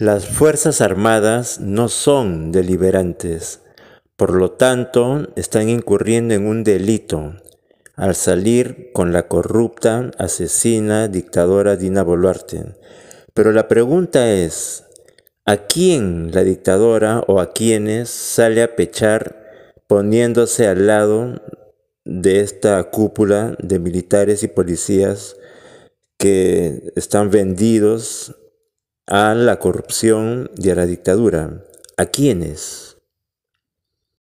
Las Fuerzas Armadas no son deliberantes, por lo tanto están incurriendo en un delito al salir con la corrupta, asesina, dictadora Dina Boluarte. Pero la pregunta es, ¿a quién la dictadora o a quiénes sale a pechar poniéndose al lado de esta cúpula de militares y policías que están vendidos a la corrupción y a la dictadura. ¿A quiénes?